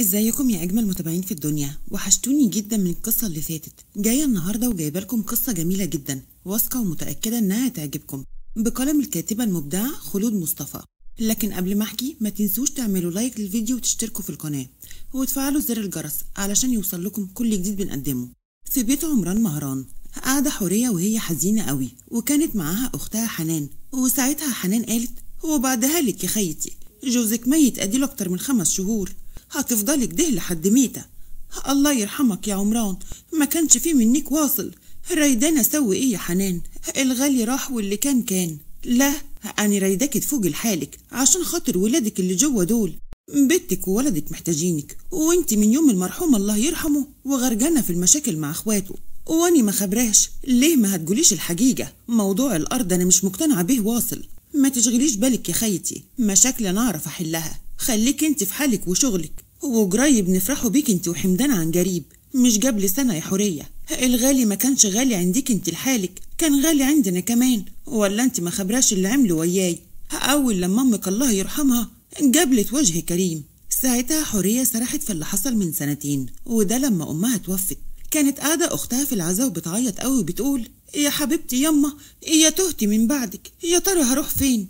ازيكم يا اجمل متابعين في الدنيا وحشتوني جدا من القصه اللي فاتت جايه النهارده وجايبه لكم قصه جميله جدا واثقه ومتاكده انها هتعجبكم بقلم الكاتبه المبدعه خلود مصطفى لكن قبل ما احكي ما تنسوش تعملوا لايك للفيديو وتشتركوا في القناه وتفعلوا زر الجرس علشان يوصل لكم كل جديد بنقدمه في بيت عمران مهران قاعده حوريه وهي حزينه قوي وكانت معاها اختها حنان وساعتها حنان قالت هو بعدها لك يا خيتي جوزك ميت اديله اكتر من خمس شهور هتفضلي كده لحد ميتة الله يرحمك يا عمران ما كانش فيه منك واصل ريدانة سوي ايه يا حنان الغالي راح واللي كان كان لا أنا رايداكي تفوقي لحالك عشان خاطر ولادك اللي جوه دول بنتك وولدك محتاجينك وانت من يوم المرحوم الله يرحمه وغرجانه في المشاكل مع اخواته واني ما خبراش ليه ما هتقوليش الحقيقه موضوع الارض انا مش مقتنعه بيه واصل ما تشغليش بالك يا خيتي مشاكل انا اعرف احلها خليك انت في حالك وشغلك وقريب نفرحوا بيك انت وحمدان عن قريب مش قبل سنة يا حورية الغالي ما كانش غالي عندك انت لحالك كان غالي عندنا كمان ولا انت ما خبراش اللي عمله وياي اول لما امك الله يرحمها قبلت وجه كريم ساعتها حورية سرحت في اللي حصل من سنتين وده لما امها توفت كانت قاعدة أختها في العزاء وبتعيط قوي وبتقول يا حبيبتي يما يا تهتي من بعدك يا ترى هروح فين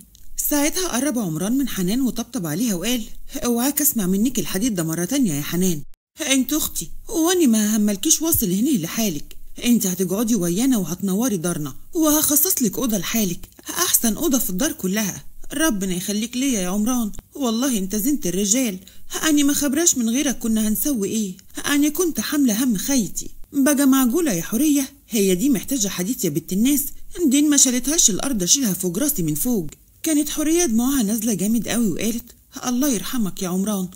ساعتها قرب عمران من حنان وطبطب عليها وقال اوعاك اسمع منك الحديد ده مرة تانية يا حنان انت اختي واني ما هملكيش واصل هنا لحالك انت هتقعدي ويانا وهتنوري دارنا وهخصص لك اوضه لحالك احسن اوضه في الدار كلها ربنا يخليك ليا يا عمران والله انت زنت الرجال اني ما خبراش من غيرك كنا هنسوي ايه اني كنت حامله هم خيتي بقى معجوله يا حوريه هي دي محتاجه حديث يا بنت الناس دي ما شالتهاش الارض اشيلها فوق راسي من فوق كانت حورية دموعها نازلة جامد قوي وقالت الله يرحمك يا عمران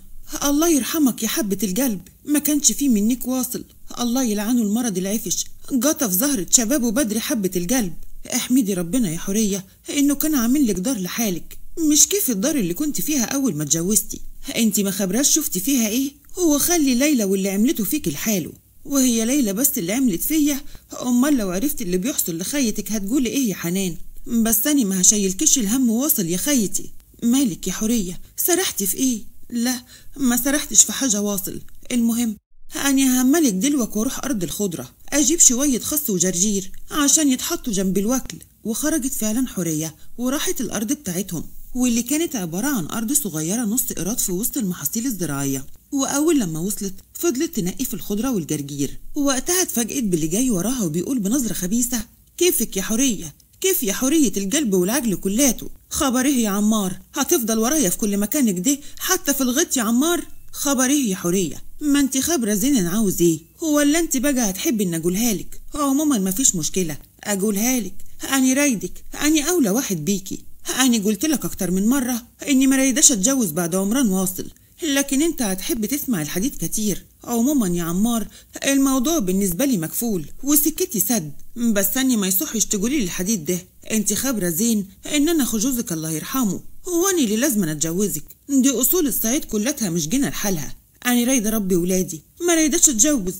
الله يرحمك يا حبة القلب ما كانش فيه منك واصل الله يلعنه المرض العفش جطى في زهرة شبابه بدري حبة القلب احمدي ربنا يا حورية انه كان عامل لك دار لحالك مش كيف الدار اللي كنت فيها اول ما اتجوزتي انت ما خبراش شفتي فيها ايه هو خلي ليلى واللي عملته فيك لحاله وهي ليلى بس اللي عملت فيا امال لو عرفت اللي بيحصل لخيتك هتقولي ايه يا حنان بس أنا ما هشيلكش الهم واصل يا خيتي مالك يا حورية سرحتي في إيه؟ لا ما سرحتش في حاجة واصل المهم أنا هعملك دلوك وأروح أرض الخضرة أجيب شوية خس وجرجير عشان يتحطوا جنب الوكل وخرجت فعلا حورية وراحت الأرض بتاعتهم واللي كانت عبارة عن أرض صغيرة نص قراط في وسط المحاصيل الزراعية وأول لما وصلت فضلت تنقي في الخضرة والجرجير ووقتها اتفاجئت باللي جاي وراها وبيقول بنظرة خبيثة كيفك يا حورية كيف يا حرية القلب والعقل كلياته خبر إيه يا عمار هتفضل ورايا في كل مكانك ده حتى في الغط يا عمار خبر إيه يا حرية ما انت خبرة زين انا عاوز ايه هو ولا انت بقى هتحبي ان اقولها لك عموما مفيش مشكلة اقولها لك اني رايدك اني اولى واحد بيكي اني قلت لك اكتر من مرة اني ما رايداش اتجوز بعد عمران واصل لكن انت هتحب تسمع الحديث كتير عموما يا عمار الموضوع بالنسبة لي مكفول وسكتي سد بس أني ما يصحش تقولي لي الحديد ده انت خبرة زين ان انا خجوزك الله يرحمه واني اللي لازم أنا اتجوزك دي اصول الصعيد كلها مش جينا لحالها انا رايدة ربي ولادي ما رايدهش اتجوز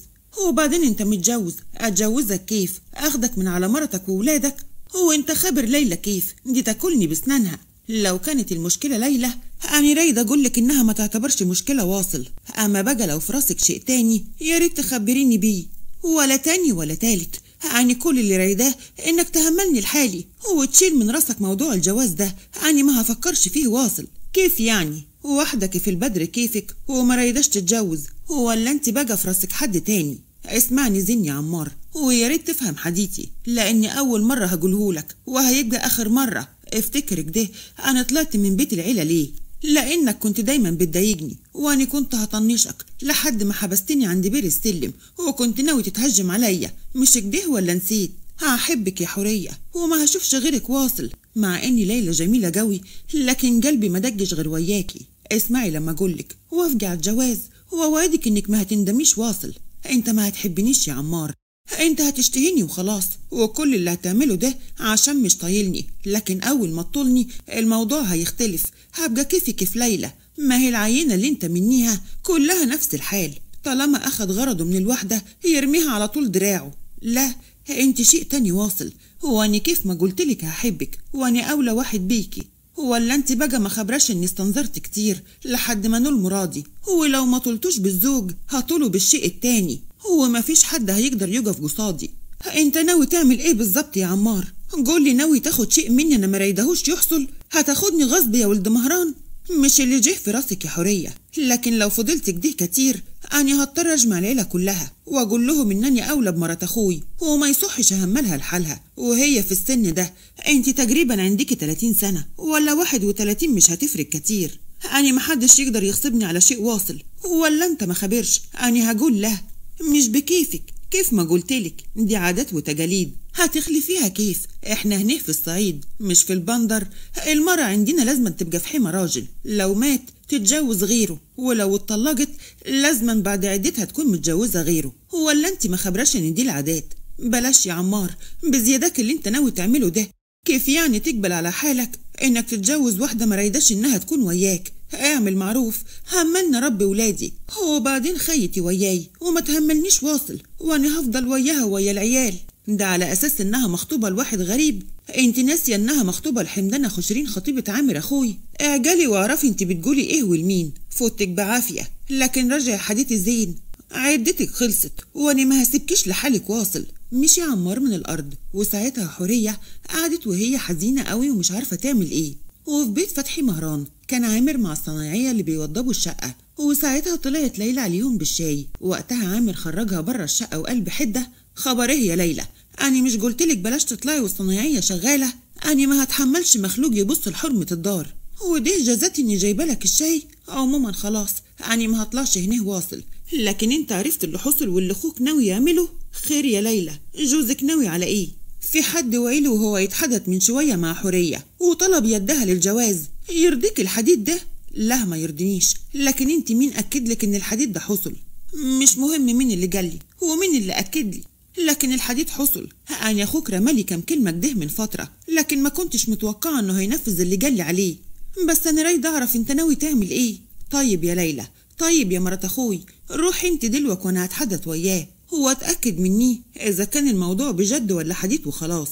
وبعدين انت متجوز اتجوزك كيف اخدك من على مرتك وولادك هو انت خبر ليلى كيف دي تاكلني بسنانها لو كانت المشكلة ليلى أنا رايدة أقولك إنها ما تعتبرش مشكلة واصل أما بقى لو في راسك شيء تاني يا ريت تخبريني بيه ولا تاني ولا تالت يعني كل اللي رايداه إنك تهملني لحالي وتشيل من راسك موضوع الجواز ده أني يعني ما هفكرش فيه واصل كيف يعني وحدك في البدر كيفك وما رايداش تتجوز ولا أنت بقى في راسك حد تاني اسمعني زين يا عمار ويا ريت تفهم حديثي لأني أول مرة هقولهولك وهيبقى آخر مرة افتكر كده انا طلعت من بيت العيله ليه لانك كنت دايما بتضايقني واني كنت هطنشك لحد ما حبستني عند بير السلم وكنت ناوي تتهجم عليا مش كده ولا نسيت هحبك يا حورية وما هشوفش غيرك واصل مع اني ليلى جميلة قوي لكن قلبي ما دقش غير وياكي اسمعي لما اقولك وافجع الجواز وعدك انك ما هتندميش واصل انت ما هتحبنيش يا عمار انت هتشتهيني وخلاص وكل اللي هتعمله ده عشان مش طايلني لكن اول ما تطولني الموضوع هيختلف هبقى كيفي كيف ليلى ما هي العينه اللي انت منيها كلها نفس الحال طالما اخد غرضه من الواحده يرميها على طول دراعه لا انت شيء تاني واصل هو انا كيف ما قلتلك هحبك وانا اولى واحد بيكي ولا انت بقى ما خبرش اني استنظرت كتير لحد ما نول مرادي ولو ما طلتوش بالزوج هطوله بالشيء التاني هو مفيش حد هيقدر يقف قصادي انت ناوي تعمل ايه بالظبط يا عمار قول لي ناوي تاخد شيء مني انا مريدهوش يحصل هتاخدني غصب يا ولد مهران مش اللي جه في راسك يا حورية لكن لو فضلت كده كتير أنا هضطر أجمع العيلة كلها وأقول لهم إنني أولى بمرات أخوي وما يصحش أهملها لحالها وهي في السن ده أنت تقريبا عندك 30 سنة ولا 31 مش هتفرق كتير أنا محدش يقدر يغصبني على شيء واصل ولا أنت ما خبرش أنا هقول له مش بكيفك كيف ما قلتلك دي عادات وتجاليد هتخلفيها كيف احنا هنا في الصعيد مش في البندر المرة عندنا لازم تبقى في حمى راجل لو مات تتجوز غيره ولو اتطلقت لازما بعد عدتها تكون متجوزة غيره ولا انت ما خبراش ان دي العادات بلاش يا عمار بزيادك اللي انت ناوي تعمله ده كيف يعني تقبل على حالك انك تتجوز واحدة ما رايداش انها تكون وياك اعمل معروف همنا ربي ولادي هو وبعدين خيتي وياي وما تهملنيش واصل وانا هفضل وياها ويا العيال ده على اساس انها مخطوبه لواحد غريب انت ناسيه انها مخطوبه لحمدانه خشرين خطيبه عامر اخوي اعجلي واعرفي انت بتقولي ايه والمين فوتك بعافيه لكن رجعي حديتي زين عدتك خلصت وانا ما هسيبكيش لحالك واصل مشي عمار من الارض وساعتها حوريه قعدت وهي حزينه قوي ومش عارفه تعمل ايه وفي بيت فتحي مهران كان عامر مع الصنايعية اللي بيوضبوا الشقة وساعتها طلعت ليلى عليهم بالشاي وقتها عامر خرجها بره الشقة وقال بحدة خبر ايه يا ليلى أنا مش قلتلك بلاش تطلعي والصنايعية شغالة أنا ما هتحملش مخلوق يبص لحرمة الدار ودي إجازتي إني جايبة لك الشاي عموما خلاص أنا ما هطلعش هنا واصل لكن أنت عرفت اللي حصل واللي أخوك ناوي يعمله خير يا ليلى جوزك ناوي على إيه في حد وعيله وهو يتحدث من شوية مع حورية وطلب يدها للجواز يرضيك الحديد ده لا ما يرضينيش لكن انت مين اكد لك ان الحديد ده حصل مش مهم مين اللي جالي هو مين اللي اكد لي لكن الحديد حصل انا اخوك رمالي كام كلمه كده من فتره لكن ما كنتش متوقعه انه هينفذ اللي جالي عليه بس انا رايد اعرف انت ناوي تعمل ايه طيب يا ليلى طيب يا مرات اخوي روحي انت دلوقتي وانا هتحدث وياه هو اتاكد مني اذا كان الموضوع بجد ولا حديث وخلاص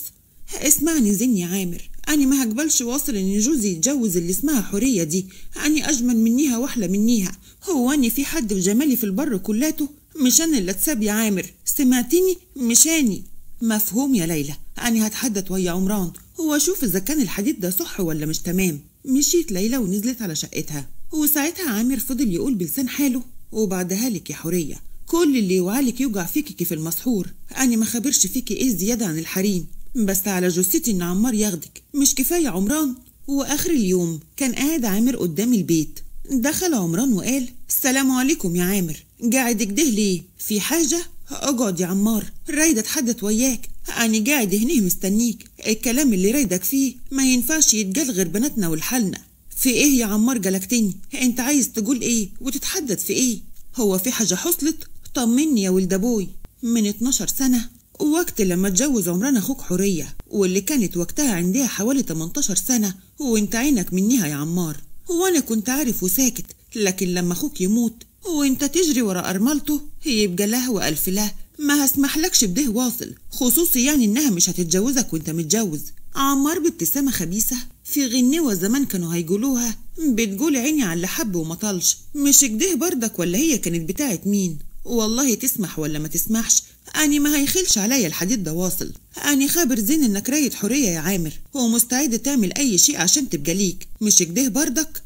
اسمعني زين يا عامر أني ما هقبلش واصل إن جوزي يتجوز اللي اسمها حورية دي أني أجمل منيها وأحلى منيها هو أني في حد في جمالي في البر كلاته مش أنا اللي اتساب يا عامر سمعتني مش أني مفهوم يا ليلى أني هتحدث ويا عمران وأشوف إذا كان الحديث ده صح ولا مش تمام مشيت ليلى ونزلت على شقتها وساعتها عامر فضل يقول بلسان حاله وبعدها لك يا حورية كل اللي يوعالك يوجع فيكي في المسحور أنا ما خبرش فيكي إيه زيادة عن الحريم بس على جثتي إن عمار ياخدك مش كفاية عمران وآخر اليوم كان قاعد عامر قدام البيت دخل عمران وقال السلام عليكم يا عامر قاعد كده ليه في حاجة اقعد يا عمار رايدة اتحدث وياك أنا قاعد هنا مستنيك الكلام اللي رايدك فيه ما ينفعش يتقال غير بناتنا ولحالنا في ايه يا عمار جلكتني انت عايز تقول ايه وتتحدث في ايه هو في حاجة حصلت طمني يا ولد ابوي من 12 سنة وقت لما اتجوز عمران أخوك حورية واللي كانت وقتها عندها حوالي 18 سنة وانت عينك منيها يا عمار وأنا كنت عارف وساكت لكن لما أخوك يموت وانت تجري ورا أرملته يبقى له وألف له ما هسمحلكش بده واصل خصوصي يعني إنها مش هتتجوزك وانت متجوز عمار بابتسامة خبيثة في غنوة زمان كانوا هيقولوها بتقول عيني على اللي حب ومطلش مش كده بردك ولا هي كانت بتاعت مين والله تسمح ولا ما تسمحش أني ما هيخلش عليا الحديد ده واصل أني خابر زين إنك رايد حرية يا عامر ومستعد تعمل أي شيء عشان تبقى ليك مش كده بردك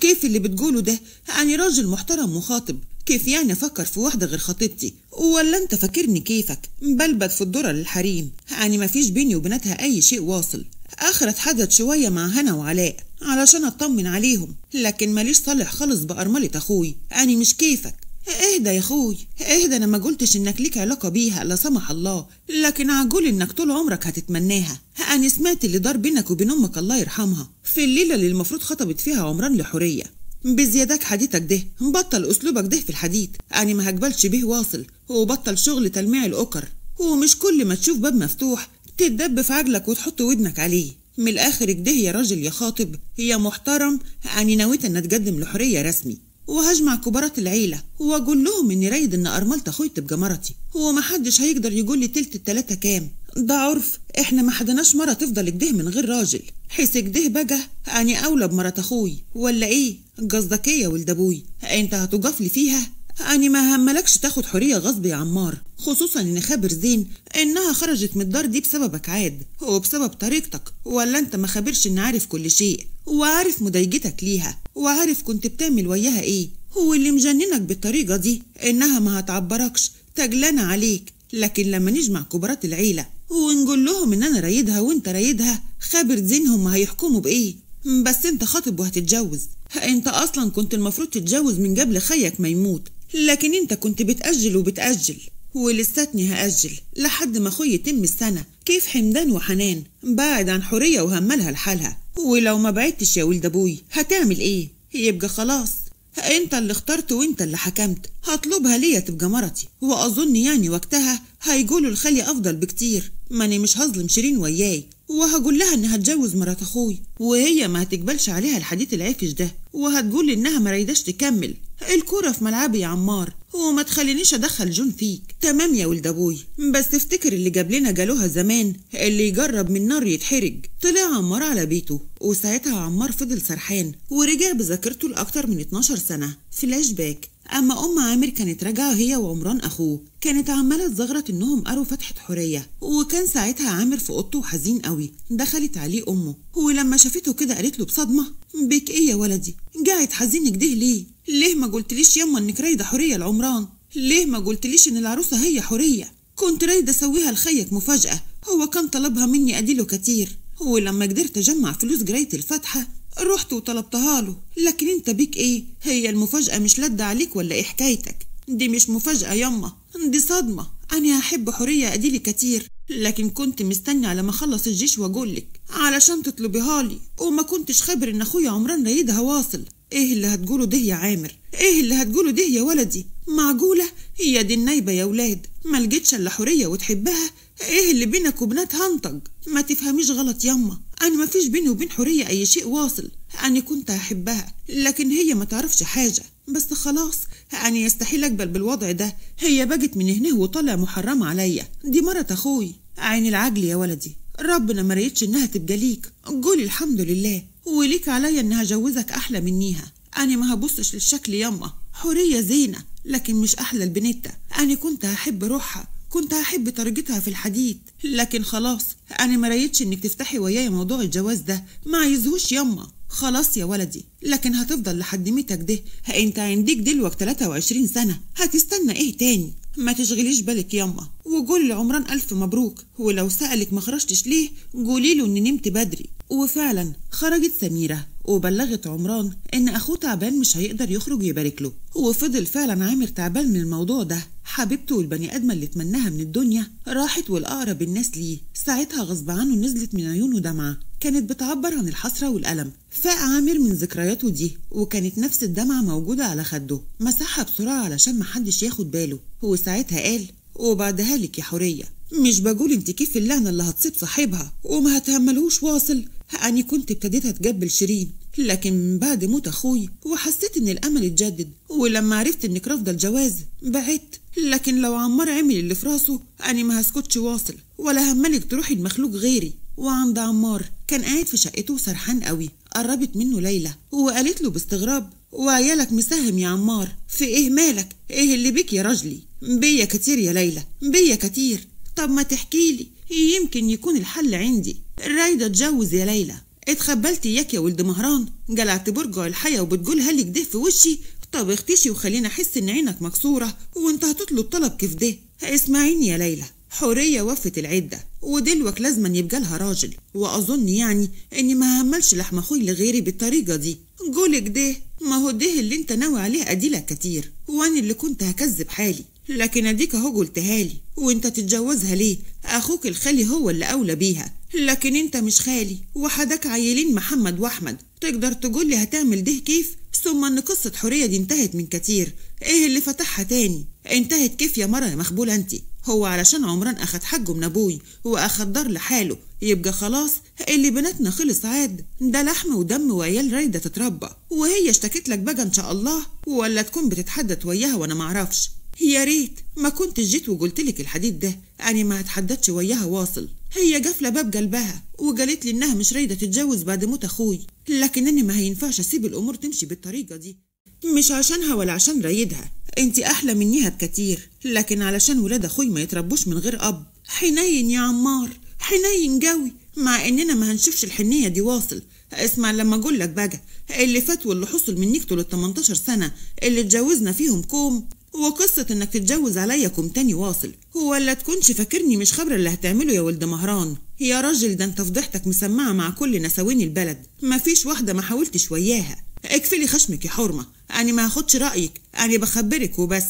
كيف اللي بتقوله ده أني راجل محترم وخاطب كيف يعني أفكر في واحدة غير خطيبتي ولا أنت فاكرني كيفك بلبد في الدرة للحريم أني مفيش بيني وبيناتها أي شيء واصل آخر اتحدد شوية مع هنا وعلاء علشان أطمن عليهم لكن ماليش صالح خالص بأرملة أخوي أني مش كيفك اهدى يا اخوي اهدى انا ما قلتش انك ليك علاقه بيها لا سمح الله لكن عجول انك طول عمرك هتتمناها انا سمعت اللي دار بينك وبين امك الله يرحمها في الليله اللي المفروض خطبت فيها عمران لحوريه بزيادك حديثك ده بطل اسلوبك ده في الحديث انا ما هقبلش بيه واصل وبطل شغل تلميع الاوكر ومش كل ما تشوف باب مفتوح تتدب في عجلك وتحط ودنك عليه من الاخر كده يا راجل يا خاطب يا محترم اني نويت ان اتقدم لحوريه رسمي وهجمع كبارات العيلة وأقول لهم إني رايد إن أرملت تبقى مرتي هو محدش هيقدر يقول لي تلت التلاتة كام ده عرف إحنا ما حدناش مرة تفضل كده من غير راجل حيث كده بقى أني أولى بمرت أخوي ولا إيه قصدك إيه يا ولد أبوي أنت هتجافلي فيها أني ما هملكش تاخد حرية غصب يا عمار خصوصا إن خابر زين إنها خرجت من الدار دي بسببك عاد وبسبب طريقتك ولا أنت ما خابرش إن عارف كل شيء وعارف مضايقتك ليها وعارف كنت بتعمل وياها إيه هو اللي مجننك بالطريقة دي إنها ما هتعبركش تجلانة عليك لكن لما نجمع كبارات العيلة ونقول لهم إن أنا رايدها وأنت رايدها خابر زين هم هيحكموا بإيه بس أنت خاطب وهتتجوز أنت أصلا كنت المفروض تتجوز من قبل خيك ما يموت لكن انت كنت بتأجل وبتأجل ولساتني هأجل لحد ما أخوي يتم السنة كيف حمدان وحنان بعد عن حورية وهملها لحالها ولو ما بعدتش يا ولد أبوي هتعمل إيه؟ يبقى خلاص انت اللي اخترت وانت اللي حكمت هطلبها ليا تبقى مرتي واظن يعني وقتها هيقولوا الخلي افضل بكتير ما انا مش هظلم شيرين وياي وهقول لها انها هتجوز مرات اخوي وهي ما هتقبلش عليها الحديث العفش ده وهتقول انها ما تكمل الكورة في ملعبي يا عمار وما تخلينيش ادخل جون فيك تمام يا ولد ابوي بس تفتكر اللي جاب لنا جالوها زمان اللي يجرب من نار يتحرج طلع عمار على بيته وساعتها عمار فضل سرحان ورجع بذاكرته لاكتر من 12 سنه فلاش باك اما ام عامر كانت راجعه هي وعمران اخوه كانت عماله تزغرط انهم قروا فتحه حريه وكان ساعتها عامر في اوضته وحزين قوي دخلت عليه امه ولما شافته كده قالت له بصدمه بك ايه يا ولدي جاي تحزنك ده ليه ليه ما قلتليش يما انك رايده حوريه لعمران ليه ما قلتليش ان العروسه هي حوريه كنت رايده اسويها لخيك مفاجاه هو كان طلبها مني اديله كتير ولما قدرت اجمع فلوس جرايه الفاتحه رحت وطلبتها له لكن انت بيك ايه هي المفاجاه مش لده عليك ولا ايه حكايتك دي مش مفاجاه يما دي صدمه انا هحب حوريه اديلي كتير لكن كنت مستني على ما اخلص الجيش واقولك علشان تطلبيها لي وما كنتش خبر ان اخويا عمران رايدها واصل ايه اللي هتقوله ده يا عامر ايه اللي هتقوله ده يا ولدي معجوله هي دي النايبه يا ولاد ما لقيتش الا حوريه وتحبها ايه اللي بينك وبنات هنطج ما تفهميش غلط ياما انا ما فيش بيني وبين حوريه اي شيء واصل انا كنت احبها لكن هي ما تعرفش حاجه بس خلاص انا يستحيل اقبل بالوضع ده هي بقت من هنا وطالع محرمه عليا دي مرة اخوي عين العجل يا ولدي ربنا ما ريتش انها تبقى ليك قولي الحمد لله وليك عليا إني هجوزك أحلى منيها أنا ما هبصش للشكل يما حورية زينة لكن مش أحلى البنتة أنا كنت هحب روحها كنت هحب طريقتها في الحديد لكن خلاص أنا مريتش إنك تفتحي ويايا موضوع الجواز ده ما عايزهوش يما خلاص يا ولدي لكن هتفضل لحد ميتك ده انت عندك دلوقتي 23 سنة هتستنى ايه تاني ما تشغليش بالك يما وقول لعمران ألف مبروك ولو سألك ما خرجتش ليه قولي له إني نمت بدري وفعلا خرجت سميرة وبلغت عمران إن أخوه تعبان مش هيقدر يخرج يبارك له وفضل فعلا عامر تعبان من الموضوع ده حبيبته والبني آدمة اللي اتمناها من الدنيا راحت والأقرب الناس ليه ساعتها غصب عنه نزلت من عيونه دمعة كانت بتعبر عن الحسرة والألم فاق عامر من ذكرياته دي وكانت نفس الدمعة موجودة على خده مسحها بسرعة علشان محدش ياخد باله وساعتها قال وبعدها لك يا حورية مش بقول انت كيف اللعنة اللي هتصيب صاحبها وما هتهملهوش واصل أني كنت ابتديت أتقبل شيرين لكن من بعد موت أخوي وحسيت إن الأمل اتجدد ولما عرفت إنك رافضة الجواز بعدت لكن لو عمار عمل اللي في راسه أني ما هسكتش واصل ولا همالك تروحي لمخلوق غيري وعند عمار كان قاعد في شقته سرحان قوي قربت منه ليلى وقالت له باستغراب وعيالك مساهم يا عمار في ايه مالك ايه اللي بيك يا راجلي بيا كتير يا ليلى بيا كتير طب ما تحكيلي يمكن يكون الحل عندي رايدة اتجوز يا ليلى اتخبلت اياك يا ولد مهران جلعت برجع الحياة وبتقولها لي كده في وشي طب اختشي وخليني احس ان عينك مكسورة وانت هتطلب طلب كيف ده اسمعيني يا ليلى حورية وفت العدة ودلوك لازما يبقى لها راجل واظن يعني اني ما هملش لحم اخوي لغيري بالطريقة دي قولك ده ما هو ده اللي انت ناوي عليه اديلك كتير وانا اللي كنت هكذب حالي لكن اديك اهو قلتها لي وانت تتجوزها ليه اخوك الخالي هو اللي اولى بيها لكن انت مش خالي وحدك عيلين محمد واحمد تقدر تقولي هتعمل ده كيف ثم ان قصة حورية دي انتهت من كتير ايه اللي فتحها تاني انتهت كيف يا مرة يا مخبولة انت هو علشان عمران اخد حقه من ابوي واخد دار لحاله يبقى خلاص اللي بناتنا خلص عاد ده لحم ودم وعيال رايده تتربى وهي اشتكت لك بقى ان شاء الله ولا تكون بتتحدث وياها وانا معرفش يا ريت ما كنتش جيت وقلت لك الحديد ده انا ما هتحدثش وياها واصل هي جافلة باب قلبها وقالت لي إنها مش رايدة تتجوز بعد موت أخوي لكنني ما هينفعش أسيب الأمور تمشي بالطريقة دي مش عشانها ولا عشان رايدها انت أحلى منيها بكتير لكن علشان ولاد أخوي ما يتربوش من غير أب حنين يا عمار حنين قوي مع إننا ما هنشوفش الحنية دي واصل اسمع لما أقول لك بقى اللي فات واللي حصل من طول لل 18 سنة اللي اتجوزنا فيهم كوم وقصة انك تتجوز عليا تاني واصل ولا تكونش فاكرني مش خبر اللي هتعمله يا ولد مهران يا راجل ده انت فضيحتك مسمعة مع كل نساوين البلد مفيش واحدة ما حاولتش وياها اكفلي خشمك يا حرمة أنا ما هاخدش رأيك أنا بخبرك وبس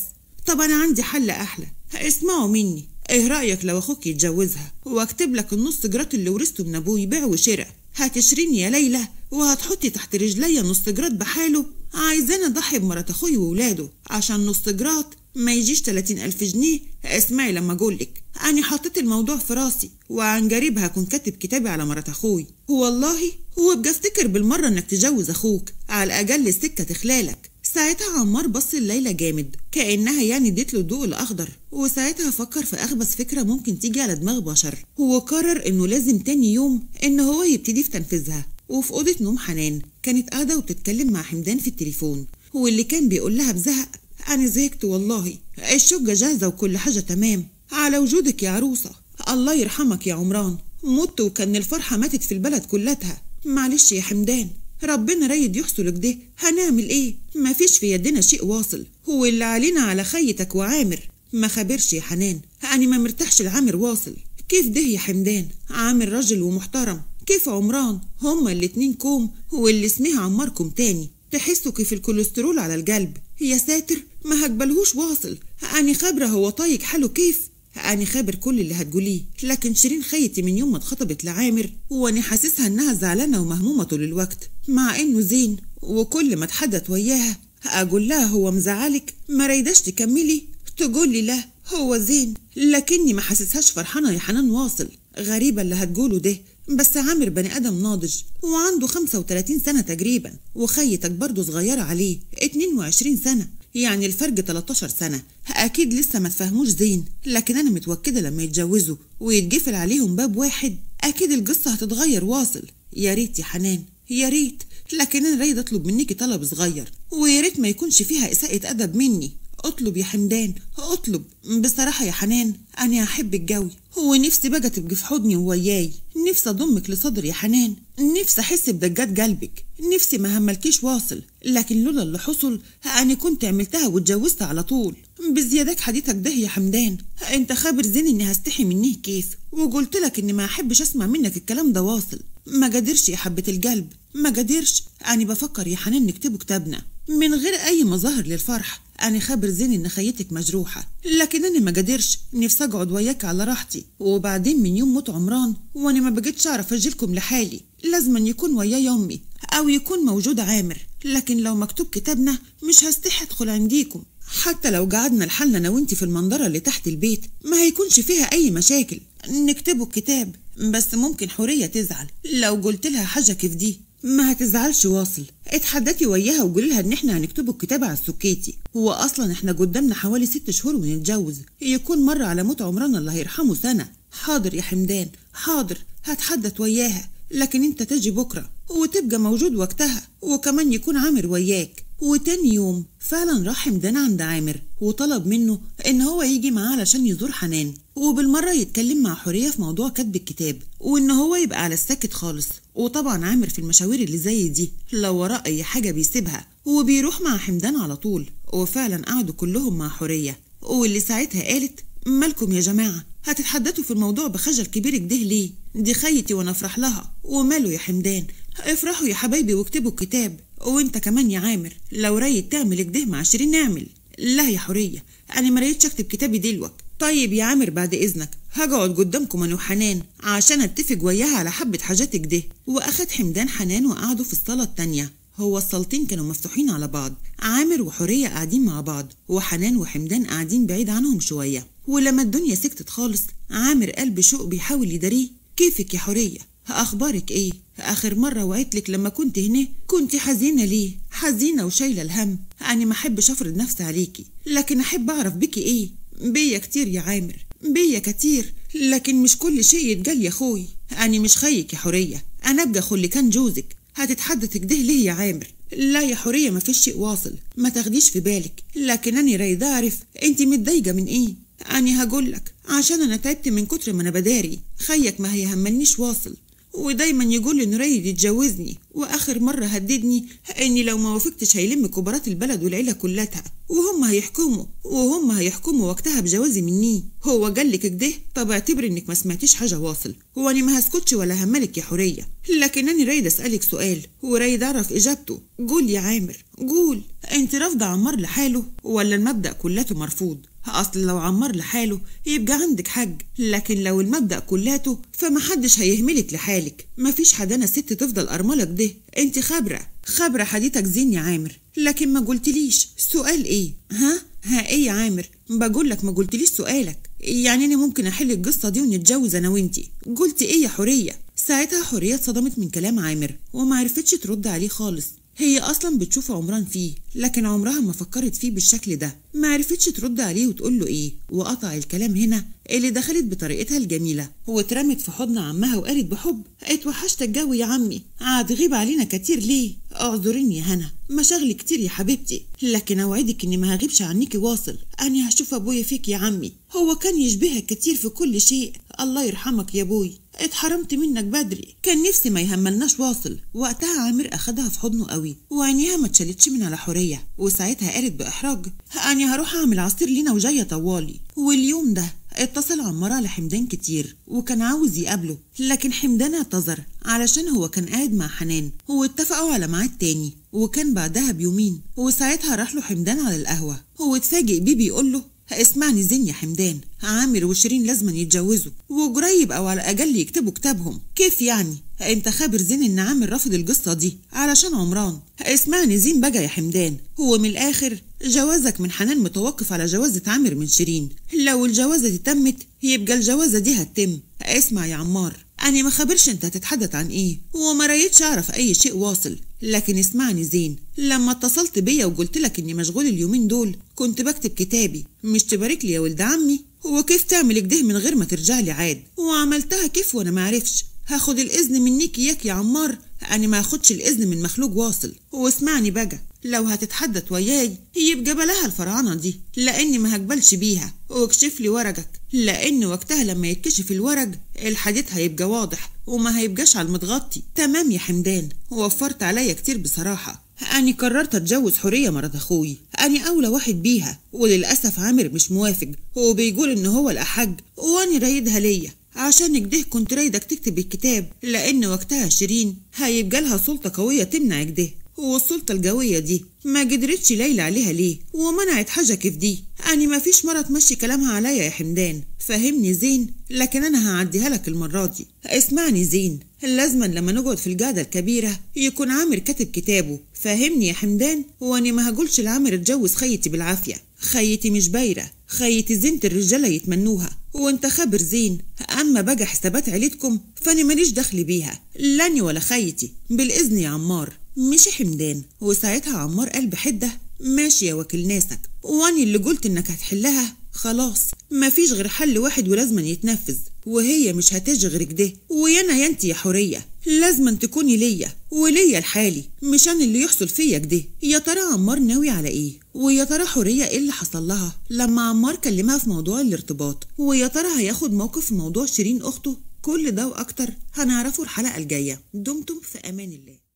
طب أنا عندي حل أحلى اسمعوا مني ايه رأيك لو أخوك يتجوزها واكتب لك النص جرات اللي ورثته من أبوه يبيع وشرق هتشريني يا ليلى وهتحطي تحت رجليا نص جراد بحاله عايزاني اضحي بمرات اخوي واولاده عشان نص جراد ما يجيش تلاتين ألف جنيه اسمعي لما أقولك أنا حطيت الموضوع في راسي وعن جريب هكون كاتب كتابي على مرات أخوي والله افتكر بالمرة إنك تجوز أخوك على الأقل السكة تخلالك ساعتها عمار بص الليلة جامد كأنها يعني اديت له الضوء الأخضر وساعتها فكر في أخبث فكرة ممكن تيجي على دماغ بشر وقرر إنه لازم تاني يوم إن هو يبتدي في تنفيذها وفي أوضة نوم حنان كانت قاعدة وبتتكلم مع حمدان في التليفون واللي كان بيقول لها بزهق أنا زهقت والله الشقة جاهزة وكل حاجة تمام على وجودك يا عروسة الله يرحمك يا عمران مت وكان الفرحة ماتت في البلد كلتها معلش يا حمدان ربنا رايد يحصل ده هنعمل ايه مفيش في يدنا شيء واصل هو اللي علينا على خيتك وعامر ما خبرش يا حنان أنا ما مرتاحش لعامر واصل كيف ده يا حمدان عامر راجل ومحترم كيف عمران هما الاتنين كوم واللي اسمها عمركم تاني تحسوا كيف الكوليسترول على القلب يا ساتر ما هقبلهوش واصل أنا خبرة هو طايق حاله كيف اني خابر كل اللي هتقوليه لكن شيرين خيتي من يوم ما اتخطبت لعامر وأنا حاسسها إنها زعلانة ومهمومة طول الوقت مع إنه زين وكل ما اتحدث وياها أقول لها هو مزعلك ما ريدش تكملي تقول لي لا هو زين لكني ما حسسهاش فرحانة يا حنان واصل غريبة اللي هتقوله ده بس عامر بني آدم ناضج وعنده 35 سنة تقريبا وخيتك برضه صغيرة عليه 22 سنة يعني الفرق 13 سنة أكيد لسه ما تفهموش زين لكن أنا متوكدة لما يتجوزوا ويتقفل عليهم باب واحد أكيد القصة هتتغير واصل يا ريت يا حنان يا ريت لكن انا رايد اطلب منك طلب صغير ويا ريت ما يكونش فيها اساءة ادب مني اطلب يا حمدان اطلب بصراحة يا حنان انا الجوي جوي ونفسي بقى تبقي في حضني وياي نفسي اضمك لصدري يا حنان نفسي احس بدقات قلبك نفسي ما هملكيش واصل لكن لولا اللي حصل انا كنت عملتها واتجوزت على طول بزيادك حديثك ده يا حمدان انت خابر زين اني هستحي منيه كيف وقلت لك اني ما احبش اسمع منك الكلام ده واصل ما قدرش يا حبة القلب ما قدرش أنا بفكر يا حنان نكتبوا كتابنا من غير أي مظاهر للفرح أنا خابر زين إن خيتك مجروحة لكن أنا ما قدرش نفسي أقعد وياك على راحتي وبعدين من يوم موت عمران وأنا ما بقيتش أعرف أجيلكم لحالي لازم أن يكون وياي أمي أو يكون موجود عامر لكن لو مكتوب كتابنا مش هستحي أدخل عنديكم حتى لو قعدنا لحالنا أنا وأنت في المنظرة اللي تحت البيت ما هيكونش فيها أي مشاكل نكتبوا الكتاب بس ممكن حورية تزعل لو قلت لها حاجة كيف دي ما هتزعلش واصل اتحدثي وياها وقولي لها ان احنا هنكتب الكتاب على السكيتي هو اصلا احنا قدامنا حوالي ست شهور ونتجوز يكون مر على موت عمران الله يرحمه سنة حاضر يا حمدان حاضر هتحدث وياها لكن انت تجي بكرة وتبقى موجود وقتها وكمان يكون عامر وياك وتاني يوم فعلا راح حمدان عند عامر وطلب منه ان هو يجي معاه علشان يزور حنان وبالمرة يتكلم مع حورية في موضوع كتب الكتاب وان هو يبقى على السكت خالص وطبعا عامر في المشاوير اللي زي دي لو وراه اي حاجة بيسيبها وبيروح مع حمدان على طول وفعلا قعدوا كلهم مع حورية واللي ساعتها قالت مالكم يا جماعة هتتحدثوا في الموضوع بخجل كبير كده ليه دي خيتي وانا افرح لها وماله يا حمدان افرحوا يا حبايبي واكتبوا الكتاب وانت كمان يا عامر لو ريت تعمل كده مع شيرين نعمل لا يا حورية أنا ما ريتش أكتب كتابي دلوقتي طيب يا عامر بعد إذنك هقعد قدامكم أنا وحنان عشان أتفق وياها على حبة حاجات كده وأخد حمدان حنان وقعدوا في الصالة التانية هو الصالتين كانوا مفتوحين على بعض عامر وحورية قاعدين مع بعض وحنان وحمدان قاعدين بعيد عنهم شوية ولما الدنيا سكتت خالص عامر قلب شوق بيحاول يداريه كيفك يا حورية أخبارك إيه؟ آخر مرة لك لما كنت هنا كنت حزينة ليه؟ حزينة وشايلة الهم أنا ما أحبش أفرض نفسي عليكي لكن أحب أعرف بيكي إيه؟ بيا كتير يا عامر بيا كتير لكن مش كل شيء يتجلي يا أخوي أنا مش خيك يا حورية أنا أبقى اللي كان جوزك هتتحدث كده ليه يا عامر؟ لا يا حورية مفيش شيء واصل ما تاخديش في بالك لكن أنا رايدة أعرف أنت متضايقة من إيه؟ أنا هقولك عشان أنا تعبت من كتر ما أنا بداري خيك ما هيهمنيش واصل ودايما يقول لي نريد يتجوزني واخر مره هددني اني لو ما وافقتش هيلم كبارات البلد والعيله كلها وهم هيحكموا وهم هيحكموا وقتها بجوازي مني هو قال لك كده طب اعتبري انك ما سمعتيش حاجه واصل هو انا ما هسكتش ولا همالك يا حوريه لكن انا رايد اسالك سؤال ورايد اعرف اجابته قول يا عامر قول انت رافضه عمار لحاله ولا المبدا كلته مرفوض اصل لو عمار لحاله يبقى عندك حج لكن لو المبدا كلاته فمحدش هيهملك لحالك مفيش أنا ست تفضل ارملك ده انت خبره خبره حديثك زين يا عامر لكن ما قلتليش سؤال ايه ها ها ايه يا عامر بقولك ما قلتليش سؤالك يعني انا ممكن احل القصه دي ونتجوز انا وانتي قلت ايه يا حوريه ساعتها حوريه اتصدمت من كلام عامر وما عرفتش ترد عليه خالص هي أصلا بتشوف عمران فيه لكن عمرها ما فكرت فيه بالشكل ده ما عرفتش ترد عليه وتقول له إيه وقطع الكلام هنا اللي دخلت بطريقتها الجميلة واترمت في حضن عمها وقالت بحب اتوحشت الجو يا عمي عاد غيب علينا كتير ليه اعذريني يا هنا مشاغلي كتير يا حبيبتي لكن اوعدك اني ما هغيبش عنيكي واصل اني هشوف ابويا فيك يا عمي هو كان يشبهك كتير في كل شيء الله يرحمك يا ابوي اتحرمت منك بدري كان نفسي ما يهملناش واصل وقتها عامر اخدها في حضنه قوي وعينيها ما اتشالتش من على حوريه وساعتها قالت باحراج انا هروح اعمل عصير لينا وجايه طوالي واليوم ده اتصل عمار على حمدان كتير وكان عاوز يقابله لكن حمدان اعتذر علشان هو كان قاعد مع حنان واتفقوا على ميعاد تاني وكان بعدها بيومين وساعتها راح له حمدان على القهوه هو اتفاجئ بيه بيقول له اسمعني زين يا حمدان عامر وشيرين لازما يتجوزوا وقريب او على الاقل يكتبوا كتابهم كيف يعني انت خابر زين ان عامر رافض القصه دي علشان عمران اسمعني زين بقى يا حمدان هو من الاخر جوازك من حنان متوقف على جوازة عامر من شيرين لو الجوازة دي تمت يبقى الجوازة دي هتتم اسمع يا عمار أنا ما خبرش أنت هتتحدث عن إيه وما رأيتش أعرف أي شيء واصل لكن اسمعني زين لما اتصلت بيا وقلت لك اني مشغول اليومين دول كنت بكتب كتابي مش تبارك لي يا ولد عمي هو كيف تعمل كده من غير ما ترجع لي عاد وعملتها كيف وانا ما عرفش هاخد الاذن منك اياك يا عمار انا ما اخدش الاذن من مخلوق واصل واسمعني بقى لو هتتحدث وياي يبقى بلاها الفرعنه دي لاني ما هقبلش بيها واكشف لي ورقك لان وقتها لما يتكشف الورق الحديث هيبقى واضح وما هيبقاش على المتغطي تمام يا حمدان وفرت عليا كتير بصراحة أني قررت أتجوز حورية مرض أخوي أني أولى واحد بيها وللأسف عامر مش موافق وبيقول إن هو الأحج وأني رايدها ليا عشان كده كنت رايدك تكتب الكتاب لأن وقتها شيرين هيبقى لها سلطة قوية تمنع كده والسلطة الجوية دي ما قدرتش ليلى عليها ليه ومنعت حاجة كيف دي يعني ما فيش مرة تمشي كلامها عليا يا حمدان فهمني زين لكن أنا هعديها لك المرة دي اسمعني زين لازما لما نقعد في القعدة الكبيرة يكون عامر كاتب كتابه فهمني يا حمدان وأني ما هقولش لعامر اتجوز خيتي بالعافية خيتي مش بايرة خيتي زينة الرجالة يتمنوها وانت خبر زين اما بقى حسابات عيلتكم فانا ماليش دخل بيها لاني ولا خيتي بالاذن يا عمار مشي حمدان وساعتها عمار قال بحدة ماشي يا وكيل ناسك واني اللي قلت انك هتحلها خلاص مفيش غير حل واحد ولازما يتنفذ وهي مش هتجي غير كده ويانا يا انت يا حورية لازما تكوني ليا وليا لحالي مشان اللي يحصل فيا كده يا ترى عمار ناوي على ايه ويا ترى حورية ايه اللي حصل لها لما عمار كلمها في موضوع الارتباط ويا ترى هياخد موقف في موضوع شيرين اخته كل ده واكتر هنعرفه الحلقة الجاية دمتم في امان الله